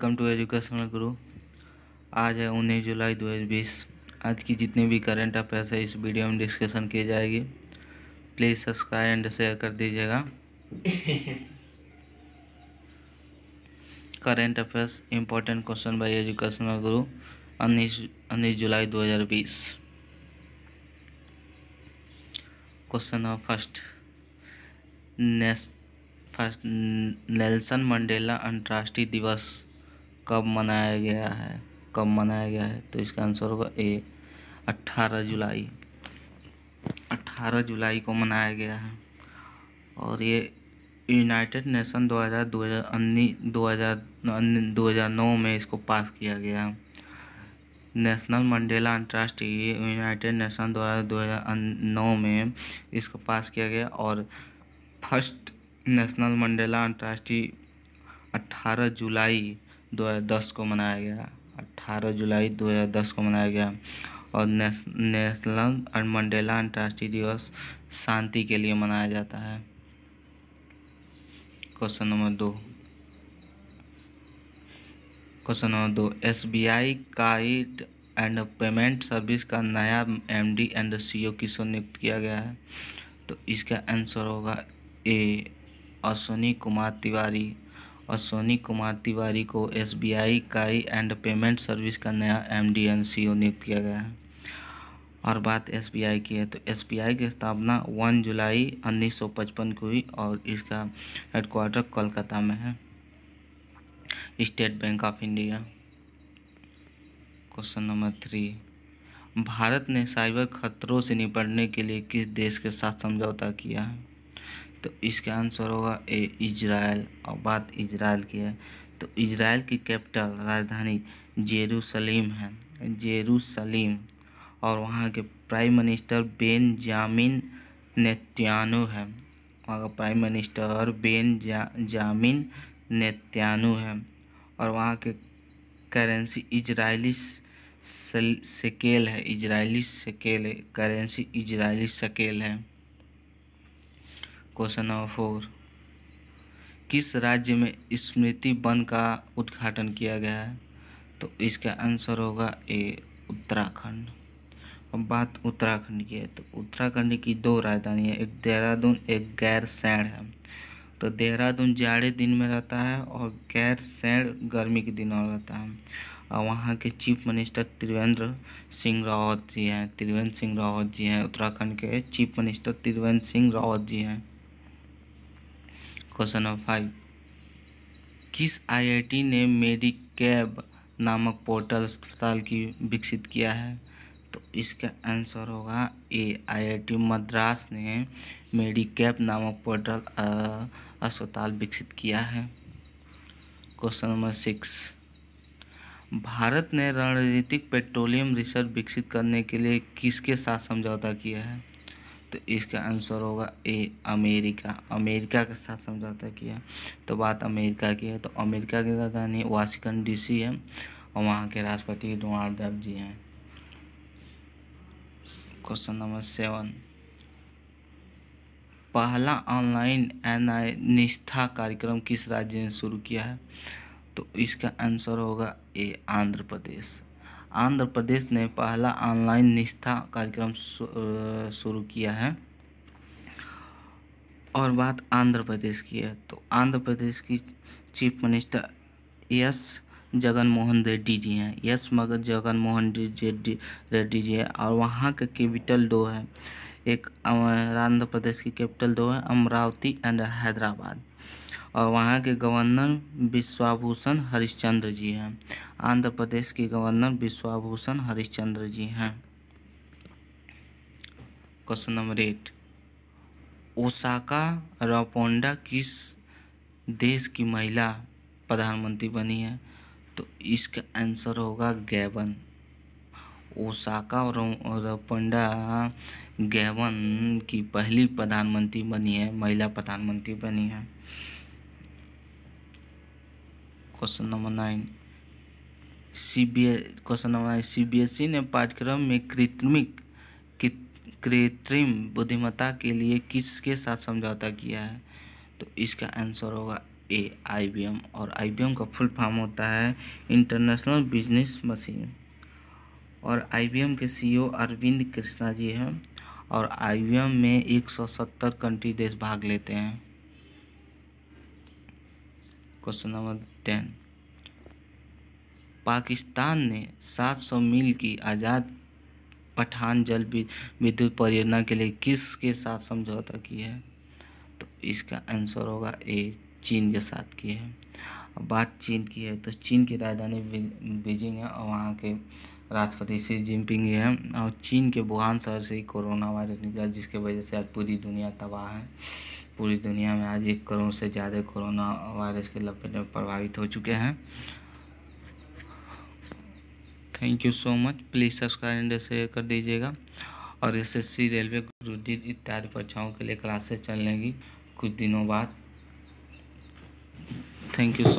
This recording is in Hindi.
वेलकम टू एजुकेशनल गुरु आज है उन्नीस जुलाई 2020 आज की जितनी भी करंट अफेयर्स है इस वीडियो में डिस्कशन की जाएगी प्लीज़ सब्सक्राइब एंड शेयर कर दीजिएगा current affairs important question by educational Guru उन्नीस उन्नीस जुलाई 2020 क्वेश्चन है फर्स्ट नेस फर्स्ट नेल्सन मंडेला अंतर्राष्ट्रीय दिवस कब मनाया गया है कब मनाया गया है तो इसका आंसर होगा ए अट्ठारह जुलाई 18 जुलाई को मनाया गया है और ये यूनाइटेड नेशन 2000 हज़ार नौ में इसको पास किया गया नेशनल मंडेला अंतर्राष्ट्रीय यूनाइटेड नेशन द्वारा नौ में इसको पास किया गया और फर्स्ट नेशनल मंडेला अंतर्राष्ट्रीय 18 जुलाई 2010 को मनाया गया 18 जुलाई 2010 को मनाया गया और नेशनल और मंडेला अंतर्राष्ट्रीय दिवस शांति के लिए मनाया जाता है क्वेश्चन नंबर दो क्वेश्चन नंबर दो एस बी आई का इट एंड पेमेंट सर्विस का नया M D and C O किसको नियुक्त किया गया है तो इसका आंसर होगा ए अश्विनी कुमार तिवारी और सोनी कुमार तिवारी को एसबीआई काई एंड पेमेंट सर्विस का नया M D and C O नियुक्त किया गया है और बात एसबीआई की है तो एसबीआई की स्थापना वन जुलाई पचपन को हुई और इसका हेडक्वार्टर कोलकाता में है State Bank of India question number three Bharat ने साइबर खतरों से निपटने के लिए किस देश के साथ समझौता किया है तो इसका आंसर होगा ए इजराइल और बात इजराइल की है तो इजराइल की कैपिटल राजधानी जेरूसलीम है जेरूसलीम और वहाँ के प्राइम मिनिस्टर बेन जामिन नेत्यानु है वहाँ का प्राइम मिनिस्टर बेन जा, जामिन नेत्यानु है और वहाँ के करेंसी इजरायली सकेल है इजरायली सकेल करेंसी इजरायली सकेल है क्वेश्चन नंबर फोर किस राज्य में स्मृति वन का उद्घाटन किया गया है तो इसका आंसर होगा ए उत्तराखंड अब बात उत्तराखंड की है तो उत्तराखंड की दो राजधानी है एक देहरादून एक गैरसैण है तो देहरादून जाड़े दिन में रहता है और गैरसैण गर्मी के दिनों में रहता है और वहाँ के चीफ मिनिस्टर त्रिवेंद्र सिंह रावत जी हैं त्रिवेंद्र सिंह रावत जी हैं उत्तराखंड के चीफ मिनिस्टर त्रिवेंद्र सिंह रावत जी हैं क्वेश्चन नंबर फाइव किस आईआईटी ने मेडिकैब कैब नामक पोर्टल अस्पताल की विकसित किया है तो इसका आंसर होगा ए आईआईटी मद्रास ने मेडिकैब कैब नामक पोर्टल अस्पताल विकसित किया है क्वेश्चन नंबर सिक्स भारत ने रणनीतिक पेट्रोलियम रिसर्च विकसित करने के लिए किसके साथ समझौता किया है तो इसका आंसर होगा ए अमेरिका अमेरिका के साथ समझौता किया तो बात अमेरिका की है तो अमेरिका की राजधानी वाशिंगटन डीसी है और वहाँ के राष्ट्रपति डोनाल्ड ट्रंप जी हैं क्वेश्चन नंबर सेवन पहला ऑनलाइन एन निष्ठा कार्यक्रम किस राज्य ने शुरू किया है तो इसका आंसर होगा ए आंध्र प्रदेश आंध्र प्रदेश ने पहला ऑनलाइन निष्ठा कार्यक्रम शुरू किया है और बात आंध्र प्रदेश की है तो आंध्र प्रदेश की chief minister YS Jagan Mohan Reddy ji हैं यस मगर जगन मोहन रेड्डी रेड्डी जी हैं और वहाँ के कैपिटल दो है एक आंध्र प्रदेश की कैपिटल दो है अमरावती एंड हैदराबाद और वहाँ के गवर्नर विश्वाभूषण हरिश्चंद्र जी हैं आंध्र प्रदेश के गवर्नर विश्वाभूषण हरिश्चंद्र जी हैं क्वेश्चन नंबर एट ओसाका रोपोंडा किस देश की महिला प्रधानमंत्री बनी है तो इसका आंसर होगा गैबन ओसाका और रपंडा गैवन की पहली प्रधानमंत्री बनी है महिला प्रधानमंत्री बनी है question number nine C B question number nine C B S E ने पाठ्यक्रम में कृत्रिमिक कृत्रिम बुद्धिमत्ता के लिए किसके साथ समझौता किया है तो इसका आंसर होगा ए आईबीएम और आईबीएम का फुल फॉर्म होता है इंटरनेशनल बिजनेस मशीन और आईबीएम के सीईओ e अरविंद कृष्णा जी हैं और आईबीएम में 170 कंट्री देश भाग लेते हैं क्वेश्चन नंबर ब्रिटेन पाकिस्तान ने 700 मील की आज़ाद पठान जल विद्युत परियोजना के लिए किसके साथ समझौता किया है तो इसका आंसर होगा ए चीन के साथ की है बात चीन की है तो चीन की राजधानी बीजिंग है और वहाँ के राष्ट्रपति शी जिनपिंग है और चीन के वुहान शहर से ही कोरोना वायरस निकला जिसके वजह से आज पूरी दुनिया तबाह है पूरी दुनिया में आज एक करोड़ से ज़्यादा कोरोना वायरस के लपेट में प्रभावित हो चुके हैं thank you so much please subscribe and share कर दीजिएगा और एसएससी रेलवे गुरुजी इत्यादि परीक्षाओं के लिए क्लासेस चलेंगी कुछ दिनों बाद थैंक यू सो